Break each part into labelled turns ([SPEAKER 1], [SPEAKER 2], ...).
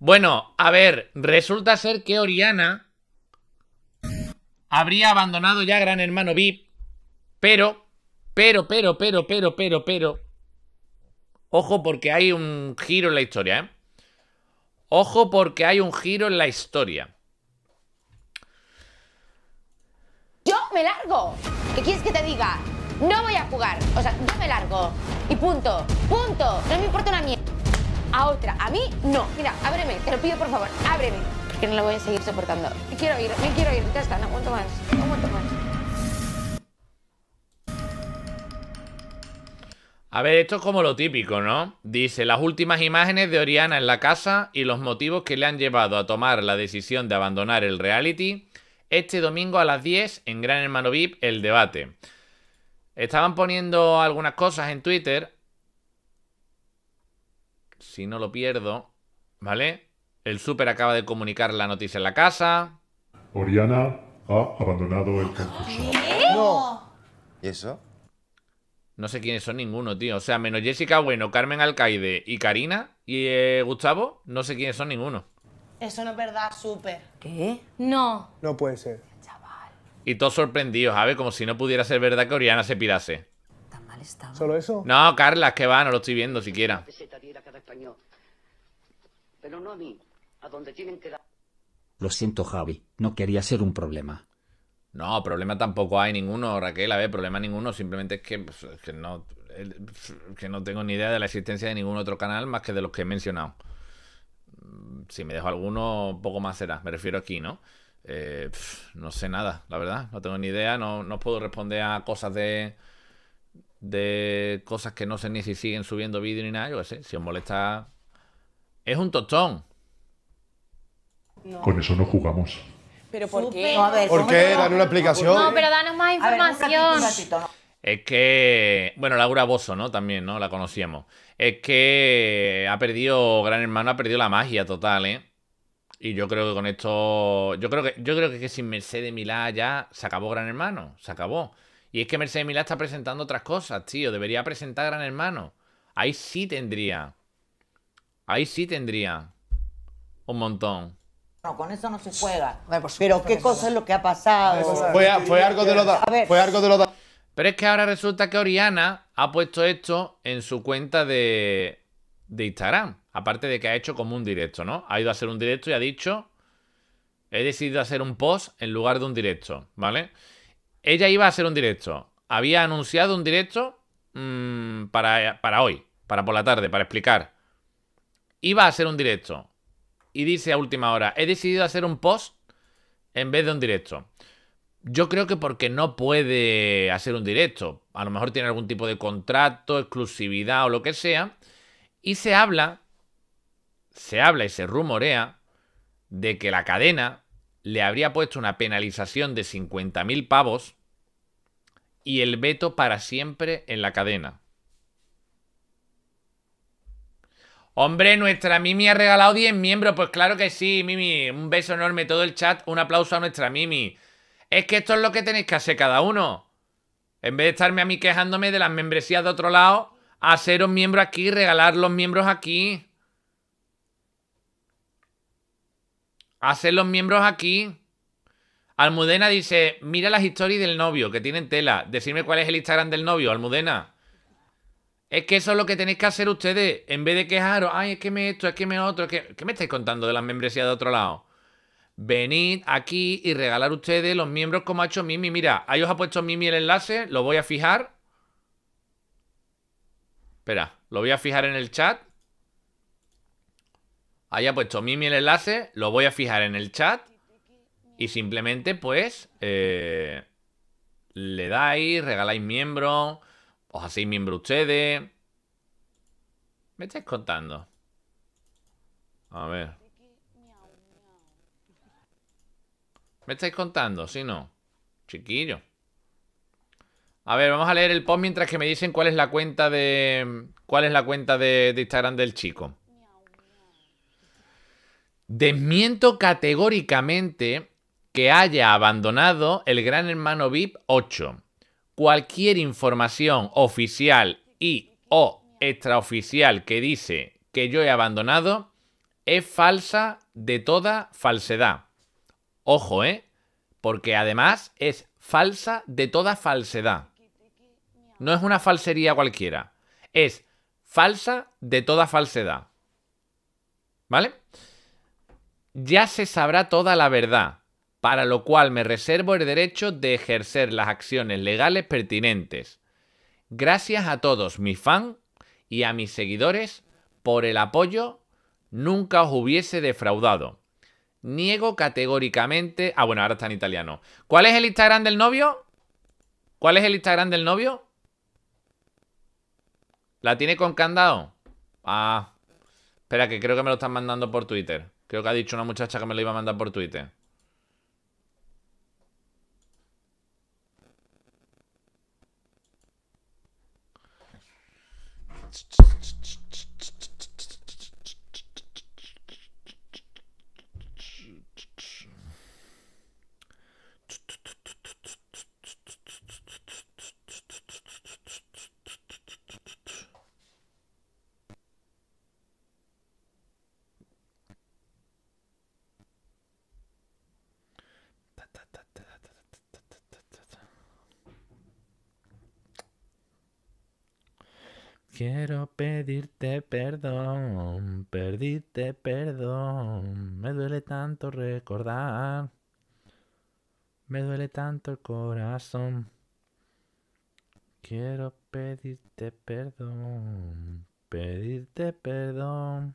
[SPEAKER 1] Bueno, a ver, resulta ser que Oriana habría abandonado ya Gran Hermano VIP, pero, pero, pero, pero, pero, pero, pero, ojo porque hay un giro en la historia, ¿eh? Ojo porque hay un giro en la historia. Yo me largo. ¿Qué quieres que te diga? No voy a jugar. O sea, yo me largo. Y punto. Punto. No me importa una mierda a otra. A mí, no. Mira, ábreme, te lo pido por favor, ábreme. que no lo voy a seguir soportando. Me quiero ir, me quiero ir. Ya está, no aguanto más. No aguanto más. A ver, esto es como lo típico, ¿no? Dice, las últimas imágenes de Oriana en la casa y los motivos que le han llevado a tomar la decisión de abandonar el reality este domingo a las 10 en Gran Hermano VIP el debate. Estaban poniendo algunas cosas en Twitter si no lo pierdo, ¿vale? El súper acaba de comunicar la noticia en la casa. Oriana ha abandonado el concurso. ¿Qué? ¿Y eso? No sé quiénes son ninguno, tío. O sea, menos Jessica Bueno, Carmen Alcaide y Karina y eh, Gustavo, no sé quiénes son ninguno. Eso no es verdad, súper. ¿Qué? No. No puede ser. Chaval. Y todos sorprendidos, ¿sabes? Como si no pudiera ser verdad que Oriana se pirase. Tan mal estaba. ¿Solo eso? No, Carla, es que va, no lo estoy viendo siquiera español. Pero no a mí, a donde tienen que dar. Lo siento, Javi, no quería ser un problema. No, problema tampoco hay ninguno, Raquel. A ver, problema ninguno. Simplemente es que, pues, no, que no tengo ni idea de la existencia de ningún otro canal más que de los que he mencionado. Si me dejo alguno, poco más será. Me refiero aquí, ¿no? Eh, no sé nada, la verdad. No tengo ni idea. No, no puedo responder a cosas de, de cosas que no sé ni si siguen subiendo vídeo ni nada, yo qué sé, si os molesta... Es un tostón. Con eso no jugamos. ¿Pero por qué? No, ¿Por qué? una explicación. No, pero danos más información. Es que, bueno, Laura Bozo, ¿no? También, ¿no? La conocíamos. Es que ha perdido, Gran Hermano ha perdido la magia total, ¿eh? Y yo creo que con esto, yo creo que, yo creo que, sin Mercedes Milá ya se acabó Gran Hermano, se acabó. Y es que Mercedes Milá está presentando otras cosas, tío. Debería presentar Gran Hermano. Ahí sí tendría. Ahí sí tendría. Un montón. No, con eso no se juega. pero qué cosa es lo que ha pasado. Fue, algo de los Fue algo de Pero es que ahora resulta que Oriana ha puesto esto en su cuenta de, de Instagram. Aparte de que ha hecho como un directo, ¿no? Ha ido a hacer un directo y ha dicho. He decidido hacer un post en lugar de un directo, ¿vale? Ella iba a hacer un directo. Había anunciado un directo mm, para, para hoy, para por la tarde, para explicar. Iba a hacer un directo. Y dice a última hora, he decidido hacer un post en vez de un directo. Yo creo que porque no puede hacer un directo. A lo mejor tiene algún tipo de contrato, exclusividad o lo que sea. Y se habla, se habla y se rumorea de que la cadena le habría puesto una penalización de 50.000 pavos y el veto para siempre en la cadena. Hombre, nuestra Mimi ha regalado 10 miembros. Pues claro que sí, Mimi. Un beso enorme, todo el chat. Un aplauso a nuestra Mimi. Es que esto es lo que tenéis que hacer cada uno. En vez de estarme a mí quejándome de las membresías de otro lado, haceros miembros aquí, regalar los miembros aquí. hacer los miembros aquí. Almudena dice, mira las historias del novio, que tienen tela. Decirme cuál es el Instagram del novio, Almudena. Es que eso es lo que tenéis que hacer ustedes. En vez de quejaros, ay, es que me esto, es que me otro, que... ¿Qué me estáis contando de las membresías de otro lado? Venid aquí y regalar ustedes los miembros como ha hecho Mimi. Mira, ahí os ha puesto Mimi el enlace, lo voy a fijar. Espera, lo voy a fijar en el chat haya puesto Mimi el enlace, lo voy a fijar en el chat y simplemente pues eh, le dais, regaláis miembro, os hacéis miembro ustedes. ¿Me estáis contando? A ver. ¿Me estáis contando? Si no. Chiquillo. A ver, vamos a leer el post mientras que me dicen cuál es la cuenta de. cuál es la cuenta de Instagram del chico. Desmiento categóricamente que haya abandonado el Gran Hermano VIP 8. Cualquier información oficial y o extraoficial que dice que yo he abandonado es falsa de toda falsedad. Ojo, ¿eh? Porque además es falsa de toda falsedad. No es una falsería cualquiera. Es falsa de toda falsedad. ¿Vale? ya se sabrá toda la verdad, para lo cual me reservo el derecho de ejercer las acciones legales pertinentes. Gracias a todos mi fan y a mis seguidores por el apoyo, nunca os hubiese defraudado. Niego categóricamente... Ah, bueno, ahora está en italiano. ¿Cuál es el Instagram del novio? ¿Cuál es el Instagram del novio? ¿La tiene con candado? Ah, espera, que creo que me lo están mandando por Twitter. Creo que ha dicho una muchacha que me lo iba a mandar por Twitter. Quiero pedirte perdón, pedirte perdón. Me duele tanto recordar. Me duele tanto el corazón. Quiero pedirte perdón, pedirte perdón.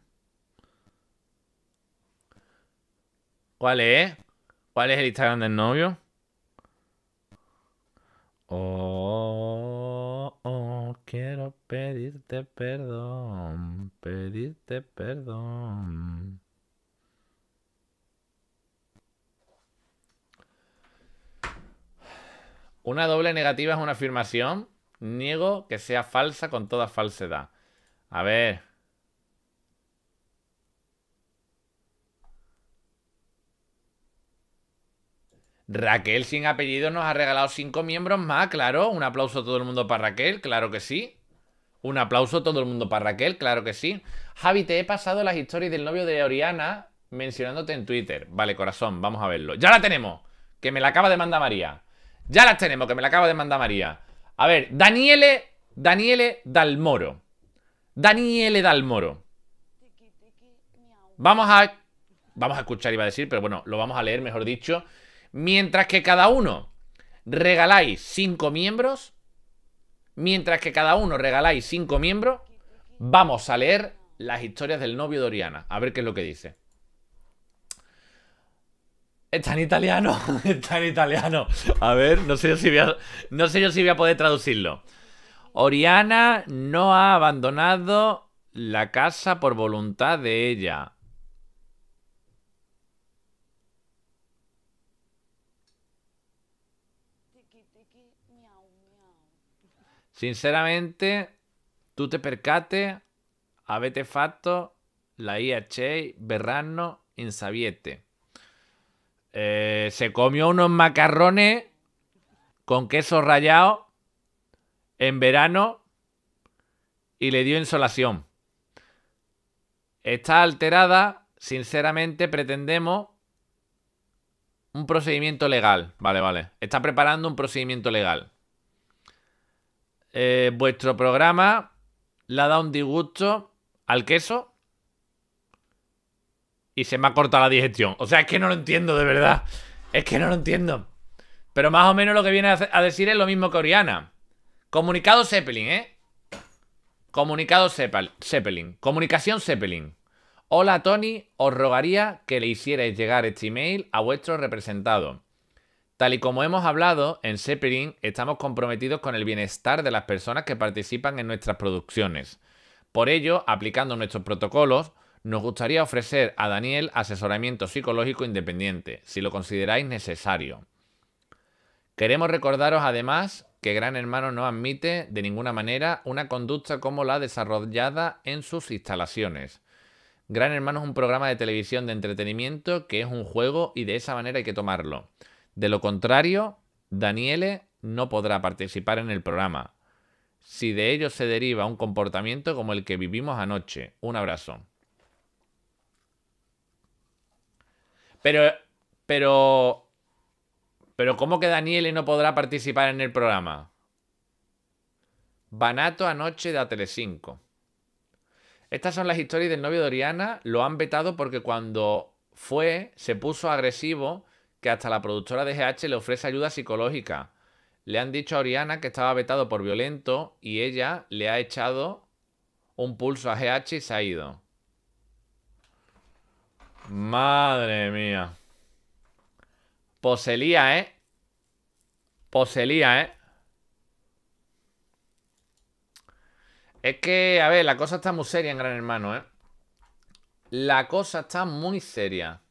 [SPEAKER 1] ¿Cuál es? ¿Cuál es el Instagram del novio? Oh pedirte perdón, pedirte perdón. Una doble negativa es una afirmación. Niego que sea falsa con toda falsedad. A ver. Raquel sin apellido nos ha regalado cinco miembros más, claro. Un aplauso a todo el mundo para Raquel, claro que sí. Un aplauso todo el mundo para Raquel, claro que sí. Javi, te he pasado las historias del novio de Oriana mencionándote en Twitter. Vale, corazón, vamos a verlo. ¡Ya la tenemos! Que me la acaba de mandar María. Ya las tenemos, que me la acaba de mandar María. A ver, Daniele, Daniele Dalmoro. Daniele Dalmoro. Vamos a... Vamos a escuchar, iba a decir, pero bueno, lo vamos a leer, mejor dicho. Mientras que cada uno regaláis cinco miembros, Mientras que cada uno regaláis cinco miembros, vamos a leer las historias del novio de Oriana. A ver qué es lo que dice. Está en italiano, está en italiano. A ver, no sé yo si voy a, no sé yo si voy a poder traducirlo. Oriana no ha abandonado la casa por voluntad de ella. Sinceramente, tú te percate, habete fatto la IH Berrano, insabiete. Eh, se comió unos macarrones con queso rallado en verano y le dio insolación. Está alterada, sinceramente pretendemos un procedimiento legal. Vale, vale. Está preparando un procedimiento legal. Eh, vuestro programa le ha dado un disgusto al queso y se me ha cortado la digestión. O sea, es que no lo entiendo, de verdad. Es que no lo entiendo. Pero más o menos lo que viene a decir es lo mismo que Oriana. Comunicado Zeppelin, ¿eh? Comunicado Zeppelin. Comunicación Zeppelin. Hola Tony, os rogaría que le hicierais llegar este email a vuestro representado. Tal y como hemos hablado, en Zeppelin, estamos comprometidos con el bienestar de las personas que participan en nuestras producciones. Por ello, aplicando nuestros protocolos, nos gustaría ofrecer a Daniel asesoramiento psicológico independiente, si lo consideráis necesario. Queremos recordaros además que Gran Hermano no admite de ninguna manera una conducta como la desarrollada en sus instalaciones. Gran Hermano es un programa de televisión de entretenimiento que es un juego y de esa manera hay que tomarlo. De lo contrario, Daniele no podrá participar en el programa. Si de ello se deriva un comportamiento como el que vivimos anoche. Un abrazo. Pero, pero, pero, ¿cómo que Daniele no podrá participar en el programa? Banato anoche de Telecinco. 5 Estas son las historias del novio de Oriana. Lo han vetado porque cuando fue, se puso agresivo que hasta la productora de GH le ofrece ayuda psicológica. Le han dicho a Oriana que estaba vetado por violento y ella le ha echado un pulso a GH y se ha ido. Madre mía. Poselía, ¿eh? Poselía, ¿eh? Es que, a ver, la cosa está muy seria en Gran Hermano, ¿eh? La cosa está muy seria.